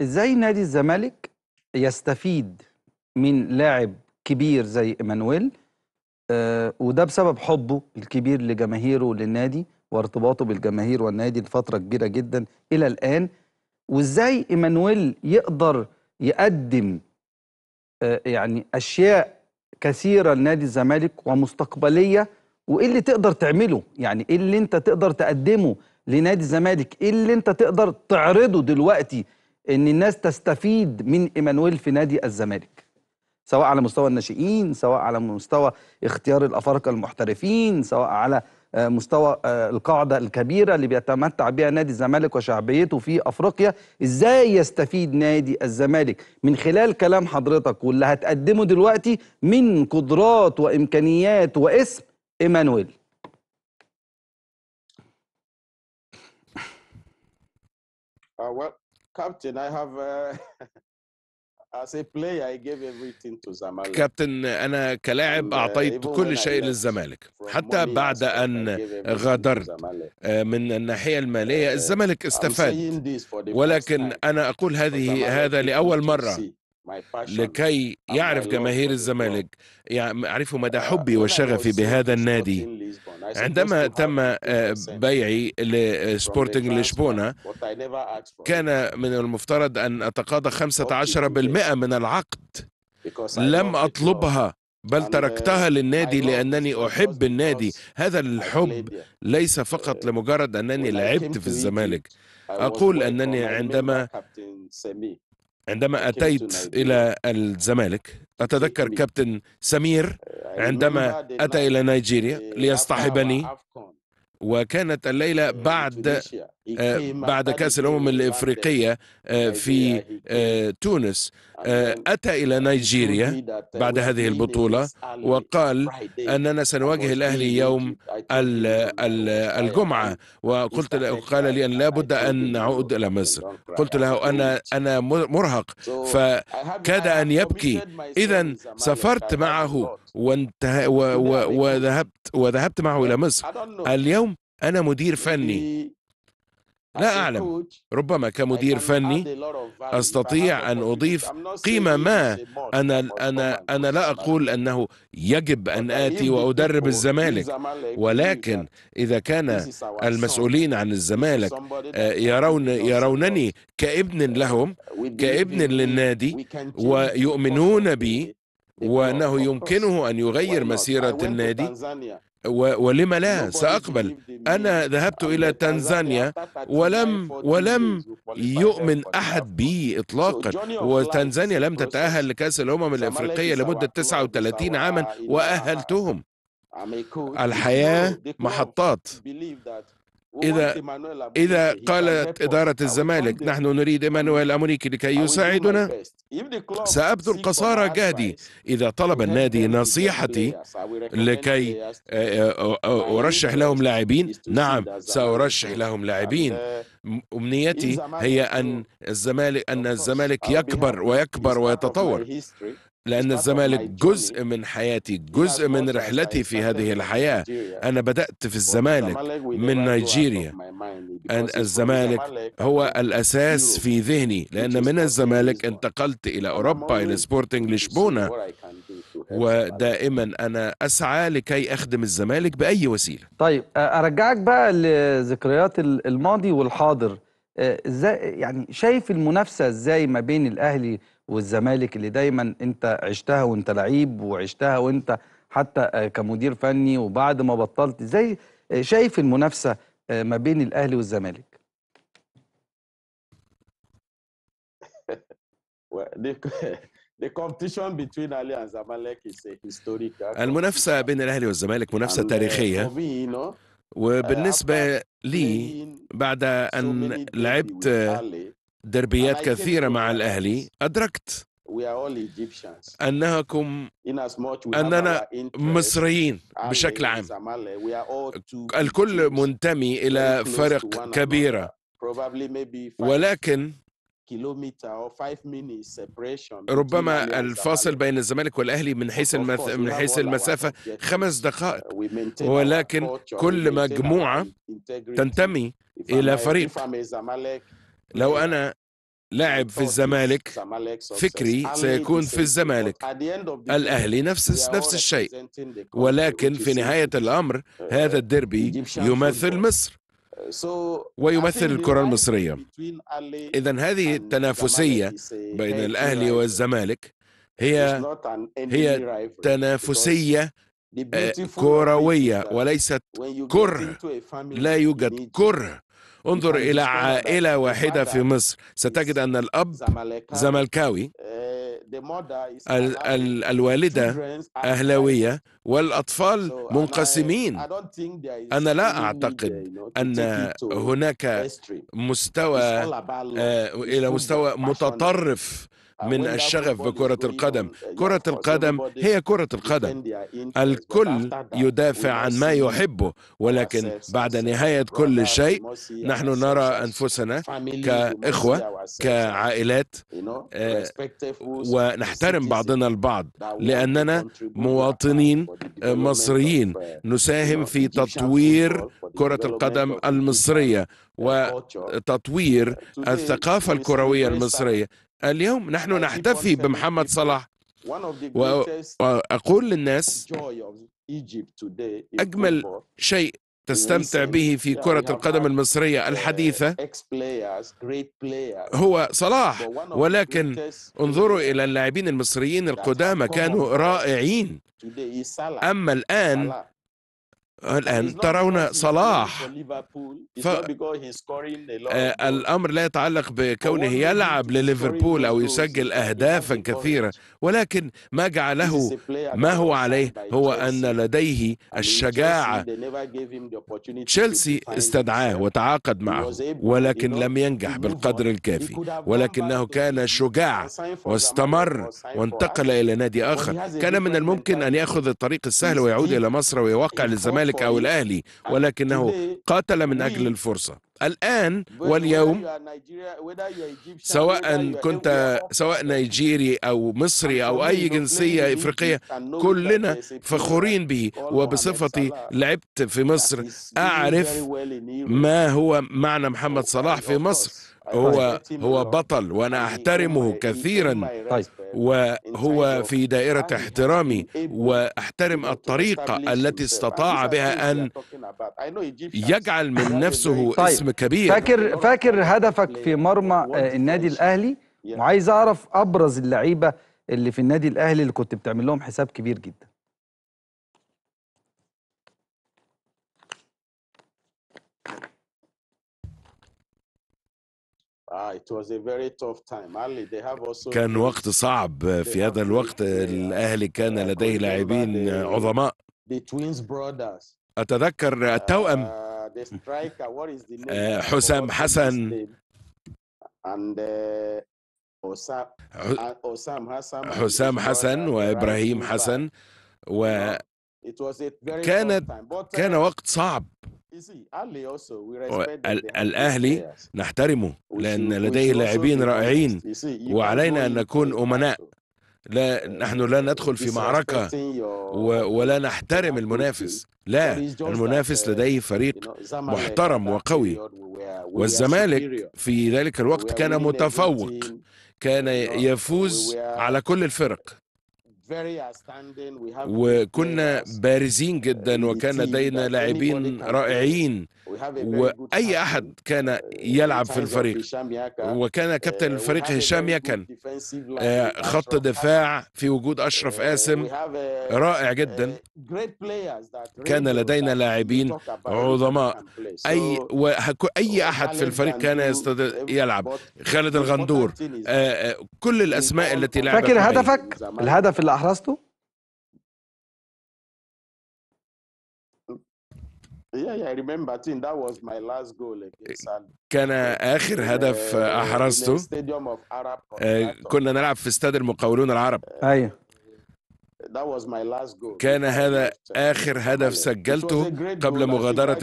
ازاي نادي الزمالك يستفيد من لاعب كبير زي ايمانويل آه وده بسبب حبه الكبير لجماهيره وللنادي وارتباطه بالجماهير والنادي لفتره كبيره جدا الى الان وازاي ايمانويل يقدر يقدم آه يعني اشياء كثيره لنادي الزمالك ومستقبليه وايه اللي تقدر تعمله يعني ايه اللي انت تقدر تقدمه لنادي الزمالك ايه اللي انت تقدر تعرضه دلوقتي ان الناس تستفيد من ايمانويل في نادي الزمالك سواء على مستوى الناشئين سواء على مستوى اختيار الافارقه المحترفين سواء على آه، مستوى آه، القاعده الكبيره اللي بيتمتع بها نادي الزمالك وشعبيته في افريقيا ازاي يستفيد نادي الزمالك من خلال كلام حضرتك واللي هتقدمه دلوقتي من قدرات وامكانيات واسم ايمانويل كابتن اي هاف as a player I gave everything to Zamalek. كابتن أنا كلاعب uh, أعطيت كل شيء للزمالك حتى بعد أن غادرت آه، من الناحية المالية uh, الزمالك استفاد ولكن أنا أقول هذه هذا لأول مرة لكي يعرف جماهير الزمالك يعرفوا يعني مدى uh, حبي وشغفي بهذا النادي عندما تم آه، بيعي لسبورتنج لشبونة آه، كان من المفترض أن أتقاضى 15% من العقد لم أطلبها بل تركتها uh, للنادي لأنني أحب النادي هذا الحب ليس فقط uh, لمجرد أنني لعبت في الزمالك أقول oh, أنني عندما عندما أتيت إلى الزمالك أتذكر كابتن سمير يعني عندما أتى إلى نيجيريا إيه، ليصطحبني وكانت الليلة يعني بعد آه، بعد كأس الأمم الإفريقية آه، في آه، تونس أتى إلى نيجيريا بعد هذه البطولة وقال أننا سنواجه الأهلي يوم الجمعة وقلت قال لي أن لا بد أن نعود إلى مصر قلت له أنا أنا مرهق فكاد أن يبكي إذا سافرت معه وذهبت وذهبت معه إلى مصر اليوم أنا مدير فني لا أعلم ربما كمدير فني أستطيع أن أضيف قيمة ما أنا أنا أنا لا أقول أنه يجب أن آتي وأدرب الزمالك ولكن إذا كان المسؤولين عن الزمالك آه، يرون يرونني كابن uh, لهم كابن للنادي ويؤمنون بي وأنه يمكنه أن يغير مسيرة النادي ولم لا سأقبل أنا ذهبت إلى تنزانيا ولم ولم يؤمن أحد بي إطلاقا وتنزانيا لم تتأهل لكأس الأمم الأفريقية لمدة 39 عاما وأهلتهم الحياة محطات إذا إذا قالت إدارة الزمالك نحن نريد إيمانويل أمونيكي لكي يساعدنا سأبذل قصارى جهدي إذا طلب النادي نصيحتي لكي آه، آه، آه، أرشح نعم، لهم لاعبين نعم سأرشح لهم لاعبين أمنيتي هي أن الزمالك أن الزمالك يكبر ويكبر ويتطور لأن الزمالك جزء من حياتي جزء من رحلتي في هذه الحياة أنا بدأت في الزمالك من نيجيريا الزمالك هو الأساس في ذهني لأن من الزمالك انتقلت إلى أوروبا إلى سبورتنج لشبونة ودائما أنا أسعى لكي أخدم الزمالك بأي وسيلة طيب أرجعك بقى لذكريات الماضي والحاضر ازاي يعني شايف المنافسة ازاي ما بين الأهلي والزمالك اللي دايما انت عشتها وانت لعيب وعشتها وانت حتى كمدير فني وبعد ما بطلت ازاي شايف المنافسه ما بين الاهلي والزمالك uh, المنافسه بين الاهلي والزمالك منافسه uh, تاريخيه وبالنسبه uh, لي بعد ان لعبت دربيات كثيرة مع الأهلي أدركت أنكم أننا مصريين بشكل عام الكل منتمي إلى فرق كبيرة ولكن ربما الفاصل بين الزمالك والاهلي من حيث المث... من حيث المسافه خمس دقائق ولكن كل مجموعه تنتمي الى فريق لو انا لاعب في oh, الزمالك فكري سيكون في الزمالك الأهلي نفس نفس الشيء ولكن في نهاية الأمر uh, هذا الديربي يمثل مصر uh, ويمثل الكرة المصرية إذا هذه التنافسية بين الأهلي والزمالك هي هي تنافسية آه، كروية وليست كره لا يوجد كره انظر إلى عائلة واحدة في مصر ستجد أن الأب زملكاوي آه، الوالدة أهلاوية والأطفال منقسمين أنا لا أعتقد أن هناك مستوى آه، إلى مستوى متطرف آه، من الشغف بكرة القدم كرة القدم هي كرة القدم الكل يدافع عن ما يحبه ولكن بعد نهاية كل شيء نحن نرى أنفسنا كإخوة كعائلات آه، ونحترم بعضنا البعض لأننا مواطنين آه، مصريين نساهم في تطوير كرة القدم المصرية وتطوير الثقافة الكروية المصرية اليوم نحن نحتفي بمحمد صلاح وأقول للناس أجمل شيء تستمتع به في كرة القدم المصرية الحديثة هو صلاح ولكن انظروا إلى اللاعبين المصريين القدامى كانوا رائعين أما الآن الآن ترون صلاح ف... آه، الأمر لا يتعلق بكونه يلعب لليفربول أو يسجل أهدافا كثيرة ولكن ما جعله ما هو عليه هو أن لديه الشجاعة تشيلسي استدعاه وتعاقد معه ولكن لم ينجح بالقدر الكافي ولكنه كان شجاع واستمر وانتقل إلى نادي آخر كان من الممكن أن يأخذ الطريق السهل ويعود إلى مصر ويوقع للزمالك الزمالك او الاهلي ولكنه قاتل من اجل الفرصه الان واليوم سواء كنت سواء نيجيري او مصري او اي جنسيه افريقيه كلنا فخورين به وبصفتي لعبت في مصر اعرف ما هو معنى محمد صلاح في مصر هو طيب. هو بطل وانا احترمه كثيرا وهو في دائره احترامي واحترم الطريقه التي استطاع بها ان يجعل من نفسه طيب. اسم كبير فاكر فاكر هدفك في مرمى آه، النادي الاهلي وعايز اعرف ابرز اللعيبه اللي في النادي الاهلي اللي كنت بتعمل لهم حساب كبير جدا كان وقت صعب في هذا الوقت الأهلي كان لديه لاعبين عظماء أتذكر التوأم حسام حسن حسام حسن وإبراهيم حسن و كانت كان وقت صعب الاهلي نحترمه لأن لديه لاعبين رائعين وعلينا أن نكون أمناء لا نحن لا ندخل في معركة ولا نحترم المنافس لا المنافس لديه آه، فريق محترم وقوي والزمالك في ذلك الوقت كان متفوق كان يفوز على كل الفرق وكنا بارزين جدا uh, وكان uh, لدينا لاعبين رائعين واي احد كان uh, يلعب في الفريق وكان كابتن الفريق هشام يكن آه، خط دفاع في وجود اشرف قاسم رائع جدا كان لدينا لاعبين عظماء اي اي احد في الفريق كان يلعب خالد الغندور آه، آه، كل الاسماء التي لعبت فاكر هدفك الهدف اللي أحرزته؟ إيه، كان اخر هدف احرزته آه، كنا نلعب في استاد المقاولون العرب uh, ايوه كان هذا آخر هدف سجلته قبل مغادرة